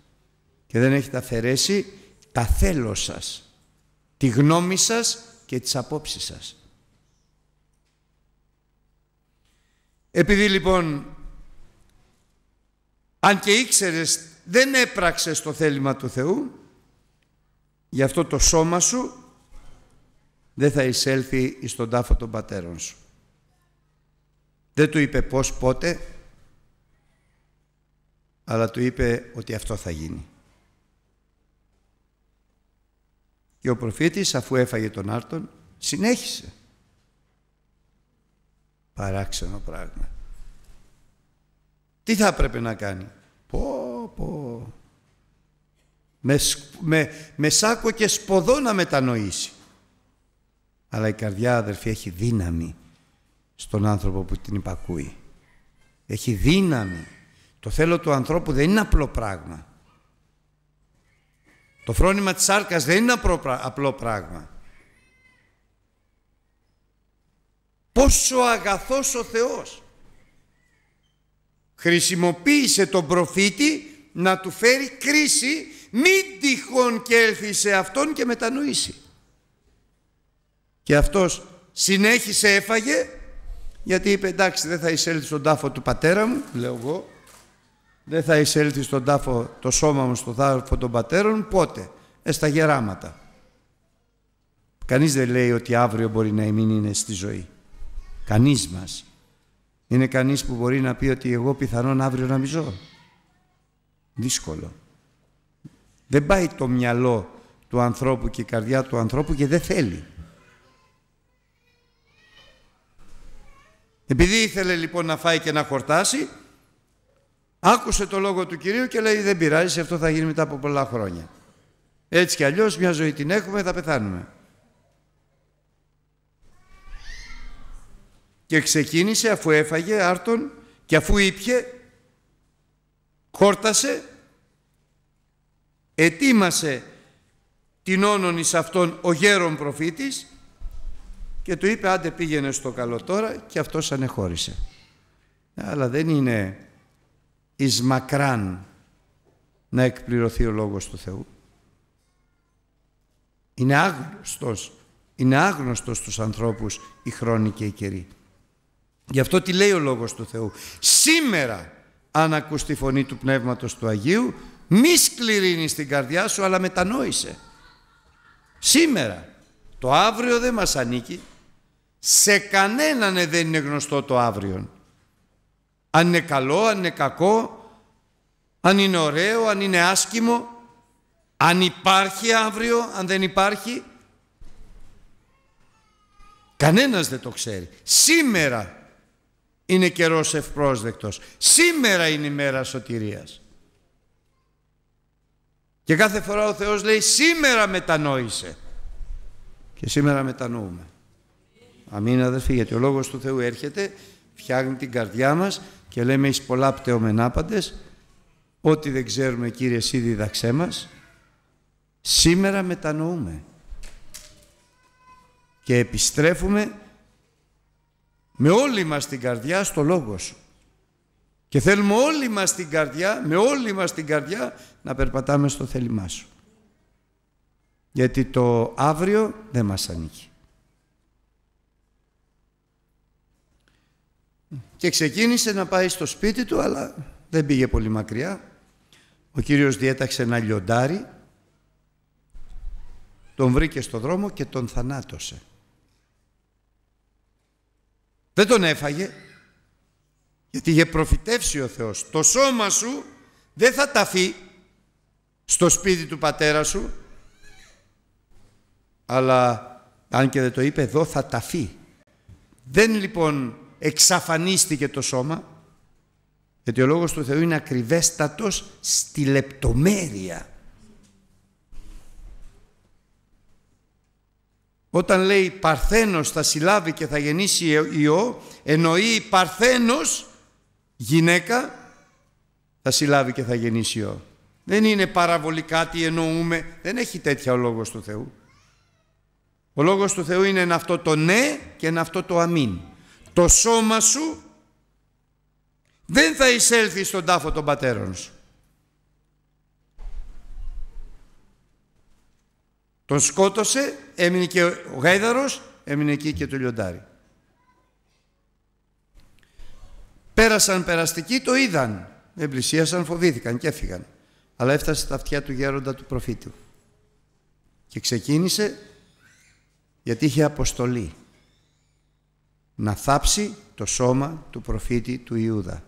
και δεν έχετε αφαιρέσει τα θέλω σας, τη γνώμη σας και τις απόψεις σας. Επειδή λοιπόν αν και ήξερες δεν έπραξες το θέλημα του Θεού, γι' αυτό το σώμα σου δεν θα εισέλθει στον τάφο των πατέρων σου. Δεν του είπε πώς, πότε, αλλά του είπε ότι αυτό θα γίνει. Και ο προφήτης αφού έφαγε τον Άρτον συνέχισε. Παράξενο πράγμα τι θα έπρεπε να κάνει. Πω, πω. Με, με, με σάκο και σποδό να μετανοήσει. Αλλά η καρδιά αδερφή έχει δύναμη στον άνθρωπο που την υπακούει. Έχει δύναμη. Το θέλω του ανθρώπου δεν είναι απλό πράγμα. Το φρόνημα της σάρκας δεν είναι απλό πράγμα. Πόσο αγαθός ο Θεός. Χρησιμοποίησε τον προφήτη να του φέρει κρίση, μην τυχόν και έλθει σε αυτόν και μετανοήσει. Και αυτός συνέχισε έφαγε, γιατί είπε εντάξει δεν θα εισέλθει στον τάφο του πατέρα μου, λέω εγώ, δεν θα εισέλθει στον τάφο το σώμα μου στον τάφο των πατέρων, πότε, ε, στα γεράματα. Κανείς δεν λέει ότι αύριο μπορεί να μην είναι στη ζωή. Κανείς μας. Είναι κανείς που μπορεί να πει ότι εγώ πιθανόν αύριο να μην ζω. Δύσκολο. Δεν πάει το μυαλό του ανθρώπου και η καρδιά του ανθρώπου και δεν θέλει. Επειδή ήθελε λοιπόν να φάει και να χορτάσει, άκουσε το λόγο του Κυρίου και λέει δεν πειράζει, αυτό θα γίνει μετά από πολλά χρόνια. Έτσι κι αλλιώς μια ζωή την έχουμε, θα πεθάνουμε. και ξεκίνησε αφού έφαγε άρτον και αφού ήπιε, χόρτασε, ετοίμασε την όνον εις αυτόν ο γέρον προφήτης και του είπε άντε πήγαινε στο καλό τώρα και αυτός ανεχώρησε. Αλλά δεν είναι εις μακράν να εκπληρωθεί ο Λόγος του Θεού. Είναι άγνωστος, είναι άγνωστος στους ανθρώπους η χρόνη και η καιρή. Γι' αυτό τι λέει ο Λόγος του Θεού. Σήμερα, αν ακούς τη φωνή του Πνεύματος του Αγίου, μη σκληρύνεις την καρδιά σου, αλλά μετανόησε. Σήμερα. Το αύριο δεν μας ανήκει. Σε κανέναν ε, δεν είναι γνωστό το αύριο. Αν είναι καλό, αν είναι κακό, αν είναι ωραίο, αν είναι άσκημο, αν υπάρχει αύριο, αν δεν υπάρχει. Κανένας δεν το ξέρει. Σήμερα είναι καιρός ευπρόσδεκτος. Σήμερα είναι η μέρα σωτηρίας. Και κάθε φορά ο Θεός λέει σήμερα μετανόησε. Και σήμερα μετανοούμε. Αμήν αδερφοί, γιατί ο Λόγος του Θεού έρχεται, φτιάχνει την καρδιά μας και λέμε εις πολλά πτεομενάπαντες, ό,τι δεν ξέρουμε Κύριε εσύ διδαξέ μας, σήμερα μετανοούμε. Και επιστρέφουμε με όλη μας την καρδιά στο Λόγο Σου. Και θέλουμε όλη μας την καρδιά, με όλη μας την καρδιά, να περπατάμε στο θέλημά Σου. Γιατί το αύριο δεν μας ανήκει. Και ξεκίνησε να πάει στο σπίτι του, αλλά δεν πήγε πολύ μακριά. Ο Κύριος διέταξε ένα λιοντάρι, τον βρήκε στο δρόμο και τον θανάτωσε. Δεν τον έφαγε. Γιατί είχε προφητεύσει ο Θεός. Το σώμα σου δεν θα ταφεί στο σπίτι του πατέρα σου. Αλλά αν και δεν το είπε εδώ θα ταφεί. Δεν λοιπόν εξαφανίστηκε το σώμα. Γιατί ο λόγος του Θεού είναι ακριβέστατος στη λεπτομέρεια. Όταν λέει παρθένος θα συλλάβει και θα γεννήσει ιό, εννοεί παρθένος γυναίκα θα συλλάβει και θα γεννήσει ιό. Δεν είναι παραβολικά τι εννοούμε, δεν έχει τέτοια ο Λόγος του Θεού. Ο Λόγος του Θεού είναι αυτό το ναι και ένα αυτό το αμήν. Το σώμα σου δεν θα εισέλθει στον τάφο των πατέρων σου. Τον σκότωσε έμεινε και ο γάιδαρος, έμεινε εκεί και το λιοντάρι. Πέρασαν περαστικοί, το είδαν. εμπλησίασαν φοβήθηκαν και έφυγαν. Αλλά έφτασε στα αυτιά του γέροντα του προφήτου. Και ξεκίνησε γιατί είχε αποστολή να θάψει το σώμα του προφήτη του Ιούδα.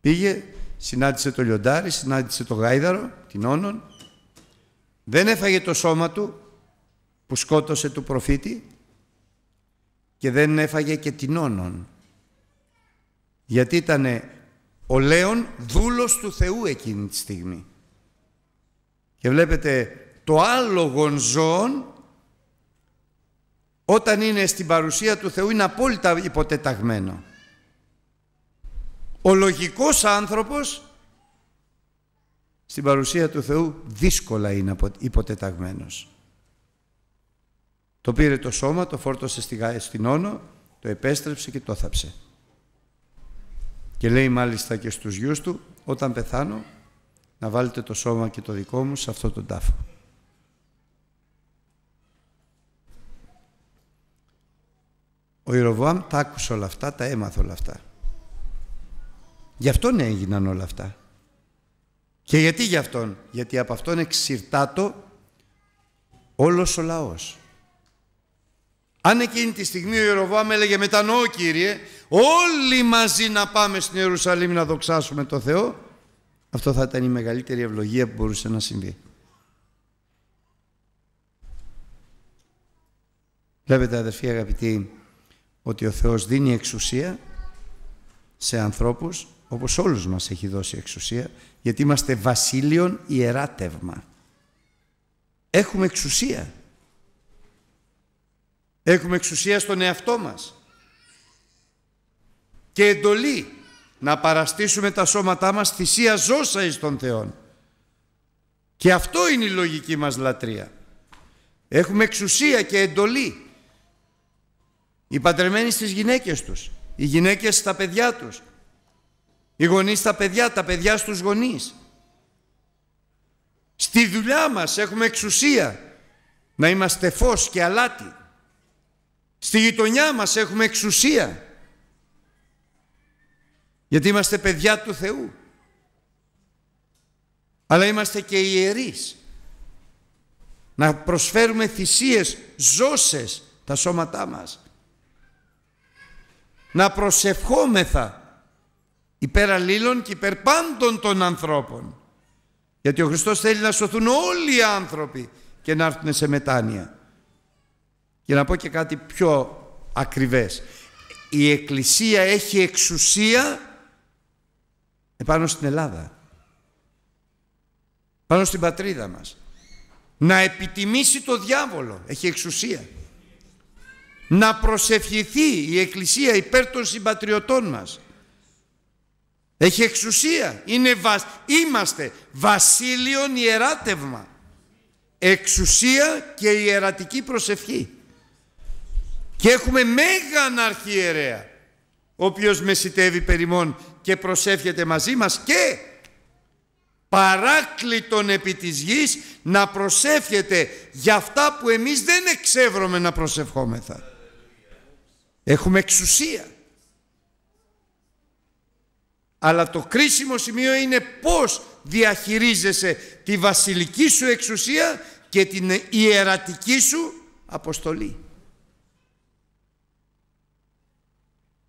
Πήγε, συνάντησε το λιοντάρι, συνάντησε το γάιδαρο, την όνον δεν έφαγε το σώμα του που σκότωσε του προφήτη και δεν έφαγε και την όνον. Γιατί ήταν ο Λέων δούλος του Θεού εκείνη τη στιγμή. Και βλέπετε το άλογον ζώων όταν είναι στην παρουσία του Θεού είναι απόλυτα υποτεταγμένο. Ο λογικός άνθρωπος στην παρουσία του Θεού δύσκολα είναι υποτεταγμένος. Το πήρε το σώμα, το φόρτωσε στην όνο, το επέστρεψε και το θάψε. Και λέει μάλιστα και στους γιους του, όταν πεθάνω, να βάλετε το σώμα και το δικό μου σε αυτό τον τάφο. Ο Ιεροβάμ τα άκουσε όλα αυτά, τα έμαθε όλα αυτά. Γι' αυτόν ναι έγιναν όλα αυτά. Και γιατί για αυτόν. Γιατί από αυτόν εξυρτάτο όλος ο λαός. Αν εκείνη τη στιγμή ο Ιεροβάμ έλεγε μετανοώ Κύριε, όλοι μαζί να πάμε στην Ιερουσαλήμ να δοξάσουμε το Θεό, αυτό θα ήταν η μεγαλύτερη ευλογία που μπορούσε να συμβεί. Βλέπετε αδερφοί αγαπητοί ότι ο Θεός δίνει εξουσία σε ανθρώπους όπως όλους μας έχει δώσει εξουσία, γιατί είμαστε βασίλειον ιεράτευμα. Έχουμε εξουσία. Έχουμε εξουσία στον εαυτό μας. Και εντολή να παραστήσουμε τα σώματά μας θυσία ζώσα εις των θεών Και αυτό είναι η λογική μας λατρεία. Έχουμε εξουσία και εντολή. Οι παντρεμένοι στις γυναίκες τους, οι γυναίκες στα παιδιά τους, οι γονείς στα παιδιά, τα παιδιά στους γονείς. Στη δουλειά μας έχουμε εξουσία να είμαστε φως και αλάτι. Στη γειτονιά μας έχουμε εξουσία γιατί είμαστε παιδιά του Θεού. Αλλά είμαστε και ιερείς. Να προσφέρουμε θυσίες ζώσες τα σώματά μας. Να προσευχόμεθα υπέρ αλλήλων και υπέρ των ανθρώπων. Γιατί ο Χριστός θέλει να σωθούν όλοι οι άνθρωποι και να έρθουν σε μετάνοια. Για να πω και κάτι πιο ακριβές. Η Εκκλησία έχει εξουσία επάνω στην Ελλάδα. Πάνω στην πατρίδα μας. Να επιτιμήσει το διάβολο. Έχει εξουσία. Να προσευχηθεί η Εκκλησία υπέρ των συμπατριωτών μας έχει εξουσία. Είναι βα... Είμαστε βασίλειον ιεράτευμα. Εξουσία και ιερατική προσευχή. Και έχουμε μέγαν αρχιερέα, ο οποίος μεσητεύει περιμόν και προσεύχεται μαζί μας και παράκλητον επί της γης να προσεύχεται για αυτά που εμείς δεν εξεύρωμε να προσευχόμεθα. Έχουμε εξουσία. Αλλά το κρίσιμο σημείο είναι πώς διαχειρίζεσαι τη βασιλική σου εξουσία και την ιερατική σου αποστολή.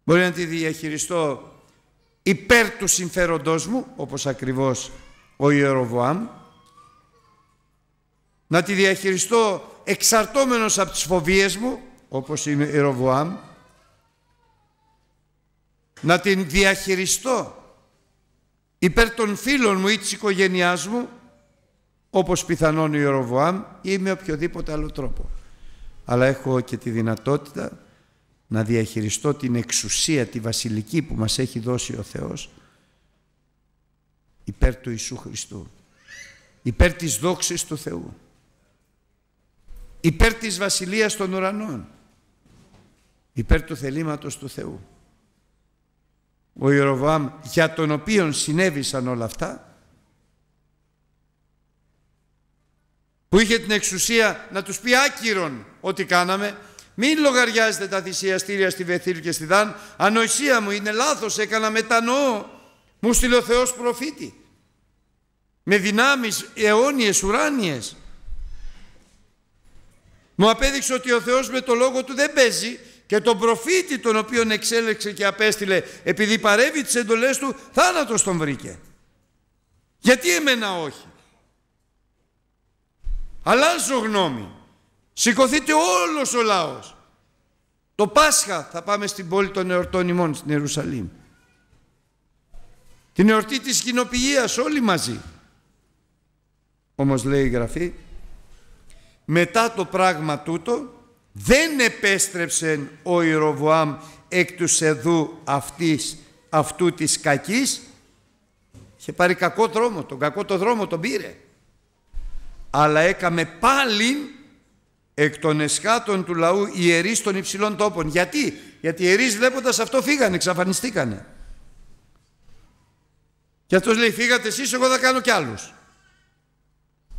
Μπορεί να τη διαχειριστώ υπέρ του συμφέροντός μου, όπως ακριβώς ο Ιεροβουάμ να τη διαχειριστώ εξαρτώμενος από τις φοβίες μου, όπως είναι η Ιεροβοάμ, να την διαχειριστώ υπέρ των φίλων μου ή της οικογένειάς μου όπως πιθανόν η Ροβοάμ πιθανον η Ιεροβοάμ η με οποιοδήποτε άλλο τρόπο. Αλλά έχω και τη δυνατότητα να διαχειριστώ την εξουσία, τη βασιλική που μας έχει δώσει ο Θεός υπέρ του Ιησού Χριστού, υπέρ της δόξης του Θεού, υπέρ της βασιλείας των ουρανών, υπέρ του θελήματος του Θεού ο Ιεροβάμ για τον οποίον συνέβησαν όλα αυτά που είχε την εξουσία να τους πει άκυρον ότι κάναμε μην λογαριάζετε τα θυσιαστήρια στη Βεθήλ και στη Δάν ανοησία μου είναι λάθος έκανα μετανοώ μου στείλε ο Θεός προφήτη με δυνάμεις αιώνιες ουράνιες μου απέδειξε ότι ο Θεός με το λόγο του δεν παίζει και τον προφήτη τον οποίον εξέλεξε και απέστειλε επειδή παρεύει τις εντολές του θάνατος τον βρήκε γιατί εμένα όχι αλλάζω γνώμη σηκωθείτε όλος ο λαός το Πάσχα θα πάμε στην πόλη των εορτών ημών στην Ιερουσαλήμ την εορτή της κοινοποιίας όλοι μαζί όμως λέει η Γραφή μετά το πράγμα τούτο δεν επέστρεψε ο Ιεροβουάμ εκ του σεδού αυτής, αυτού της κακής είχε πάρει κακό δρόμο, τον κακό το δρόμο τον πήρε αλλά έκαμε πάλι εκ των εσχάτων του λαού ιερείς των υψηλών τόπων γιατί, γιατί οι ιερείς βλέποντας αυτό φύγανε, εξαφανιστήκανε και αυτός λέει φύγατε εσείς εγώ θα κάνω κι άλλους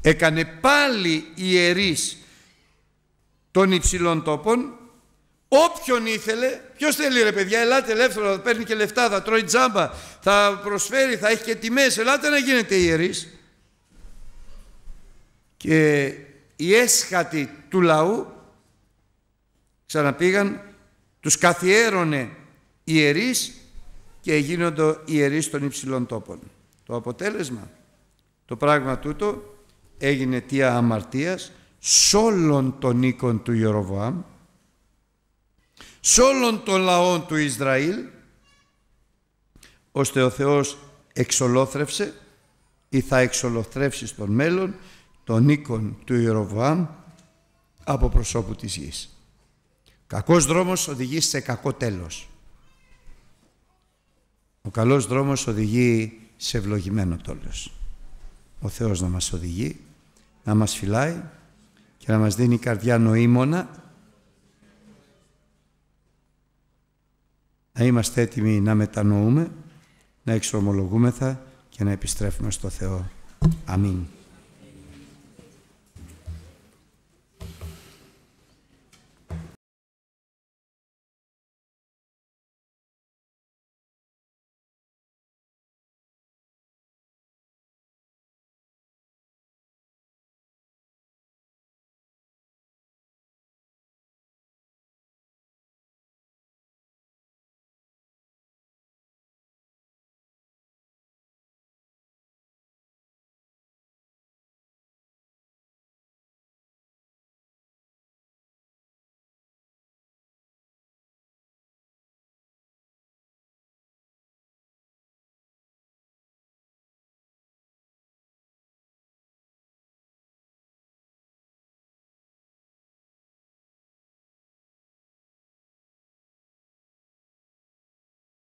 έκανε πάλι ιερείς των υψηλών τόπων, όποιον ήθελε, ποιος θέλει ρε παιδιά, ελάτε ελεύθερο θα παίρνει και λεφτά, θα τρώει τζάμπα, θα προσφέρει, θα έχει και τιμές, ελάτε να γίνετε ιερείς. Και οι έσχατοι του λαού ξαναπήγαν, τους καθιέρωνε ιερείς και γίνονται ιερείς των υψηλών τόπων. Το αποτέλεσμα, το πράγμα τούτο έγινε τία αμαρτίας σ' όλων των οίκων του Ιεροβάμ, σ' όλων των λαών του Ισραήλ, ώστε ο Θεός εξολόθρευσε ή θα εξολοθρεύσει στον μέλλον των οίκων του Ιεροβάμ από προσώπου της γης. Κακός δρόμος οδηγεί σε κακό τέλος. Ο καλός δρόμος οδηγεί σε ευλογημένο τέλος. Ο Θεός να μας οδηγεί, να μας φυλάει να μας δίνει η καρδιά νοήμωνα, να είμαστε έτοιμοι να μετανοούμε, να εξομολογούμεθα και να επιστρέφουμε στο Θεό. Αμήν.